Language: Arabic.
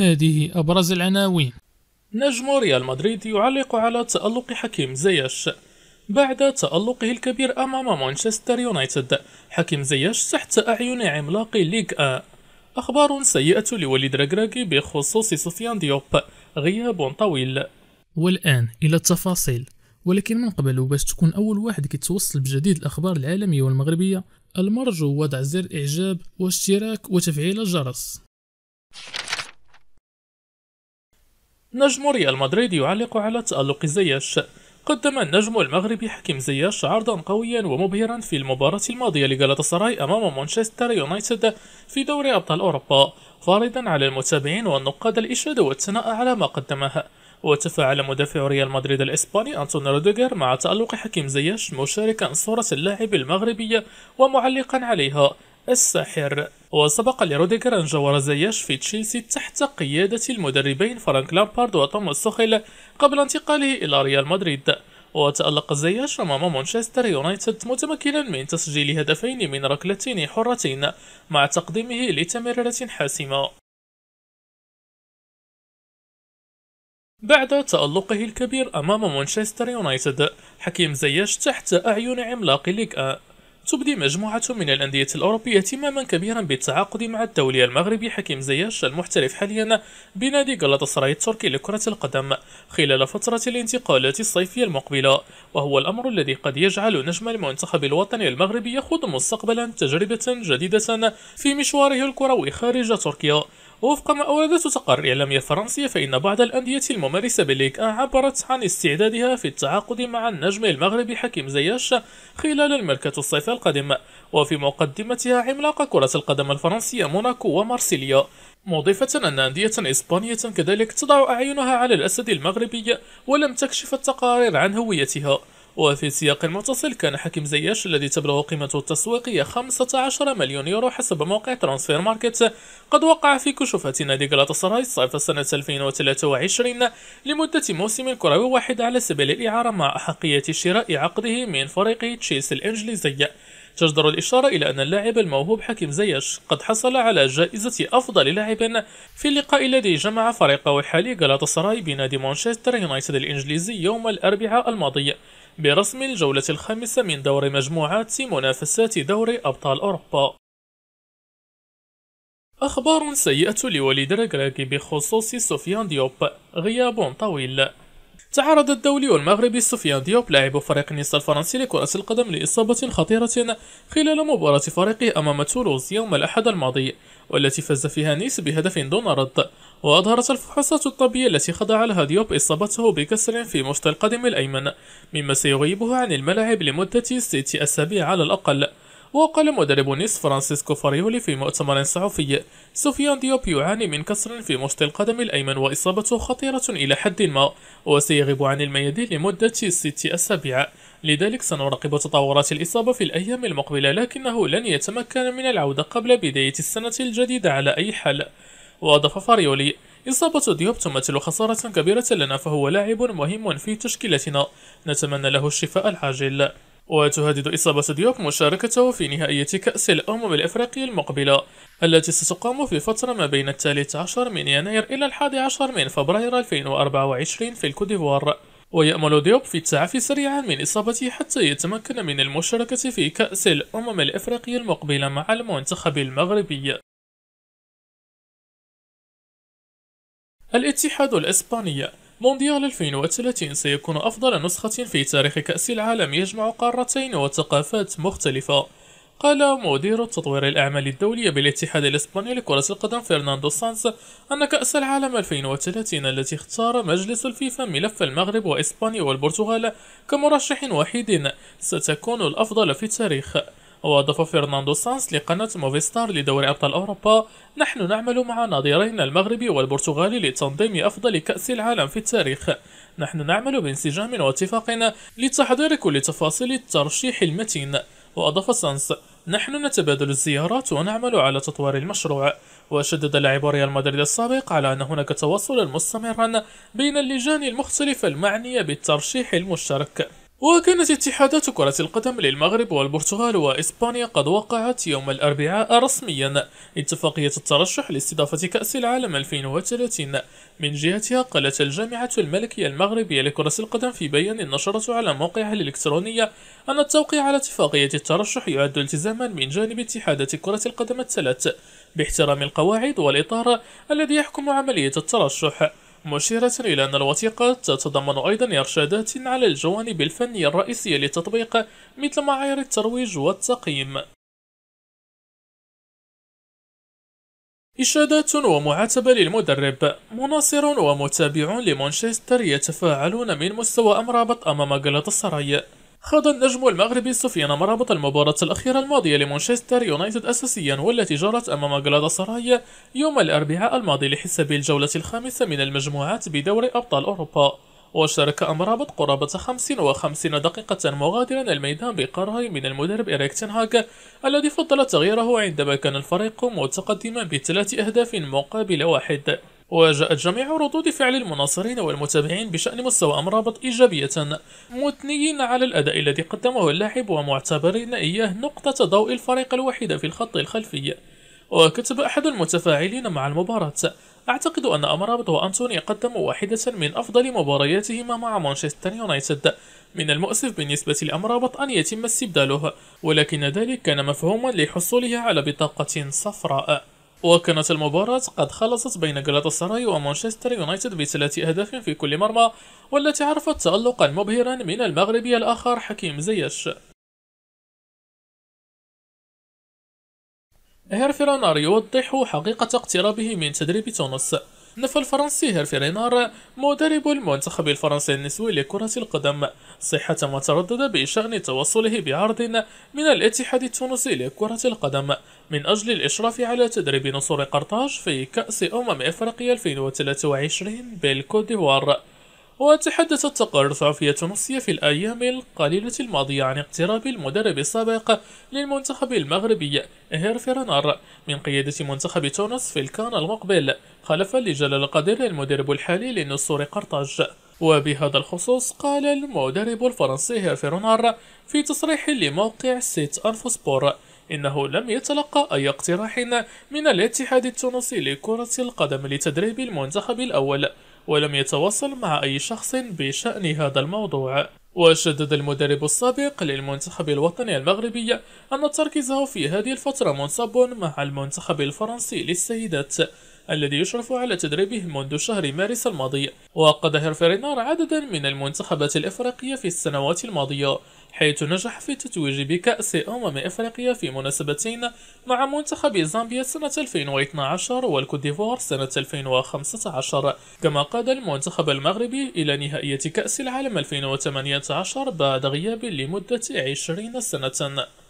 هذه أبرز العناوين نجم ريال مدريد يعلق على تألق حكيم زياش بعد تألقه الكبير أمام مانشستر يونايتد حكيم زياش تحت أعين عملاق ليغ آ أخبار سيئة لوليد ركراكي بخصوص سفيان ديوب غياب طويل والآن إلى التفاصيل ولكن من قبل وباش تكون أول واحد كيتوصل بجديد الأخبار العالمية والمغربية المرجو وضع زر إعجاب واشتراك وتفعيل الجرس نجم ريال مدريد يعلق على تألق زياش قدم النجم المغربي حكيم زياش عرضا قويا ومبهرا في المباراة الماضية سراي أمام مانشستر يونايتد في دوري أبطال أوروبا فارضا على المتابعين والنقاد الإشادة والثناء على ما قدمه وتفاعل مدافع ريال مدريد الإسباني أنتون روديغر مع تألق حكيم زياش مشاركا صورة اللاعب المغربي ومعلقا عليها الساحر وسبق لروديجر أن جاور زياش في تشيلسي تحت قيادة المدربين فرانك لامبارد وتوماس سوخيل قبل انتقاله إلى ريال مدريد وتألق زياش أمام مانشستر يونايتد متمكنا من تسجيل هدفين من ركلتين حرتين مع تقديمه لتمريرة حاسمة بعد تألقه الكبير أمام مانشستر يونايتد حكيم زياش تحت أعين عملاق ليغا تبدي مجموعة من الأندية الأوروبية اهتماما كبيرا بالتعاقد مع الدولي المغربي حكيم زياش المحترف حاليا بنادي سراي التركي لكرة القدم خلال فترة الانتقالات الصيفية المقبلة وهو الأمر الذي قد يجعل نجم المنتخب الوطني المغربي يخوض مستقبلا تجربة جديدة في مشواره الكروي خارج تركيا وفق ما أوردته تقارير إعلامية فرنسية فإن بعض الأندية الممارسة بالليغ أن عبرت عن استعدادها في التعاقد مع النجم المغربي حكيم زياش خلال الميركاتو الصيف القادم وفي مقدمتها عملاق كرة القدم الفرنسية موناكو ومارسيليا مضيفة أن أندية إسبانية كذلك تضع أعينها على الأسد المغربي ولم تكشف التقارير عن هويتها وفي سياق متصل كان حكيم زياش الذي تبلغ قيمته التسويقية 15 مليون يورو حسب موقع ترانسفير ماركت قد وقع في كشوفة نادي غلاتاسراي صيف سنة 2023 لمدة موسم كروي واحد على سبيل الإعارة مع أحقية شراء عقده من فريق تشيس الإنجليزي تجدر الإشارة إلى أن اللاعب الموهوب حكيم زياش قد حصل على جائزة أفضل لاعب في اللقاء الذي جمع فريقه الحالي سراي بنادي مانشستر يونايتد الإنجليزي يوم الأربعاء الماضي برسم الجولة الخامسة من دور مجموعات منافسات دوري أبطال أوروبا أخبار سيئة لوليد ركراكي بخصوص سفيان ديوب غياب طويل تعرض الدولي والمغربي سفيان ديوب لاعب فريق نيس الفرنسي لكرة القدم لإصابة خطيرة خلال مباراة فريقه أمام تولوز يوم الأحد الماضي والتي فاز فيها نيس بهدف دون رد وأظهرت الفحوصات الطبية التي خضع لها ديوب إصابته بكسر في مشط القدم الأيمن مما سيغيبه عن الملاعب لمدة ست أسابيع على الأقل وقال مدرب نيس فرانسيسكو فاريولي في مؤتمر صحفي سفيان ديوب يعاني من كسر في مشط القدم الأيمن وإصابته خطيرة إلى حد ما وسيغيب عن الميادين لمدة ست أسابيع لذلك سنراقب تطورات الإصابة في الأيام المقبلة لكنه لن يتمكن من العودة قبل بداية السنة الجديدة على أي حال وأضاف فاريولي إصابة ديوب تمثل خسارة كبيرة لنا فهو لاعب مهم في تشكيلتنا نتمنى له الشفاء العاجل وتهدد إصابة ديوب مشاركته في نهائية كأس الأمم الإفريقية المقبلة التي ستقام في فترة ما بين الثالث عشر من يناير إلى الحادي عشر من فبراير 2024 في الكوديفوار ويأمل ديوب في التعافي سريعا من إصابته حتى يتمكن من المشاركة في كأس الأمم الإفريقية المقبلة مع المنتخب المغربي الاتحاد الإسباني مونديال 2030 سيكون أفضل نسخة في تاريخ كأس العالم يجمع قارتين وثقافات مختلفة قال مدير تطوير الأعمال الدولية بالاتحاد الإسباني لكرة القدم فرناندو سانز أن كأس العالم 2030 التي اختار مجلس الفيفا ملف المغرب وإسبانيا والبرتغال كمرشح وحيد ستكون الأفضل في التاريخ وأضاف فرناندو سانس لقناة موفيستار لدوري أبطال أوروبا نحن نعمل مع ناظرين المغربي والبرتغالي لتنظيم أفضل كأس العالم في التاريخ نحن نعمل بانسجام واتفاق لتحضير كل تفاصيل الترشيح المتين وأضاف سانس نحن نتبادل الزيارات ونعمل على تطوير المشروع وشدد لاعب ريال مدريد السابق على أن هناك تواصلا مستمرا بين اللجان المختلفة المعنية بالترشيح المشترك وكانت اتحادات كرة القدم للمغرب والبرتغال وإسبانيا قد وقعت يوم الأربعاء رسميا اتفاقية الترشح لاستضافة كأس العالم 2030 من جهتها قالت الجامعة الملكية المغربية لكرة القدم في بيان نشرته على موقعها الإلكترونية أن التوقيع على اتفاقية الترشح يعد التزاما من جانب اتحادات كرة القدم الثلاث باحترام القواعد والإطار الذي يحكم عملية الترشح مشيرة إلى أن الوثيقة تتضمن أيضا إرشادات على الجوانب الفنية الرئيسية للتطبيق مثل معايير الترويج والتقييم إشادات ومعاتبة للمدرب مناصر ومتابع لمانشستر يتفاعلون من مستوى أمرابط أمام غلطة السراي خاض النجم المغربي سفيان مرابط المباراة الأخيرة الماضية لمانشستر يونايتد أساسيا والتي جرت أمام سراي يوم الأربعاء الماضي لحساب الجولة الخامسة من المجموعات بدوري أبطال أوروبا وشارك أمرابط قرابة 55 دقيقة مغادرا الميدان بقرار من المدرب إريك تنهاج الذي فضل تغييره عندما كان الفريق متقدما بثلاث أهداف مقابل واحد وجاءت جميع ردود فعل المناصرين والمتابعين بشأن مستوى أمرابط إيجابية مثنيين على الأداء الذي قدمه اللاعب ومعتبرين إياه نقطة ضوء الفريق الوحيدة في الخط الخلفي وكتب أحد المتفاعلين مع المباراة أعتقد أن أمرابط وأنتوني قدموا واحدة من أفضل مبارياتهما مع مانشستر يونايتد من المؤسف بالنسبة لأمرابط أن يتم استبداله ولكن ذلك كان مفهوما لحصوله على بطاقة صفراء وكانت المباراة قد خلصت بين جلاتاسراي ومانشستر يونايتد بثلاث أهداف في كل مرمى والتي عرفت تألقا مبهرا من المغربي الآخر حكيم زياش هيرفيران يوضح حقيقة اقترابه من تدريب تونس نفى الفرنسي هيرفي رينار مدرب المنتخب الفرنسي النسوي لكرة القدم صحة ما تردد بشأن توصله بعرض من الاتحاد التونسي لكرة القدم من أجل الإشراف على تدريب نصور قرطاج في كأس أمم إفريقيا 2023 بالكوت ديفوار وتحدثت تقارير صحفية تونسية في الأيام القليلة الماضية عن اقتراب المدرب السابق للمنتخب المغربي هير فيرنار من قيادة منتخب تونس في الكان المقبل خلفا لجلال قدير المدرب الحالي للنسور قرطاج وبهذا الخصوص قال المدرب الفرنسي هير فيرنار في تصريح لموقع سيت سبور إنه لم يتلقى أي اقتراح من الاتحاد التونسي لكرة القدم لتدريب المنتخب الأول ولم يتواصل مع أي شخص بشأن هذا الموضوع وشدد المدرب السابق للمنتخب الوطني المغربي أن تركيزه في هذه الفترة منصب مع المنتخب الفرنسي للسيدات الذي يشرف على تدريبه منذ شهر مارس الماضي وقد هيرفيرينار عددا من المنتخبات الإفريقية في السنوات الماضية حيث نجح في التتويج بكأس أمم إفريقيا في مناسبتين مع منتخب زامبيا سنة 2012 ديفوار سنة 2015 كما قاد المنتخب المغربي إلى نهائية كأس العالم 2018 بعد غياب لمدة 20 سنة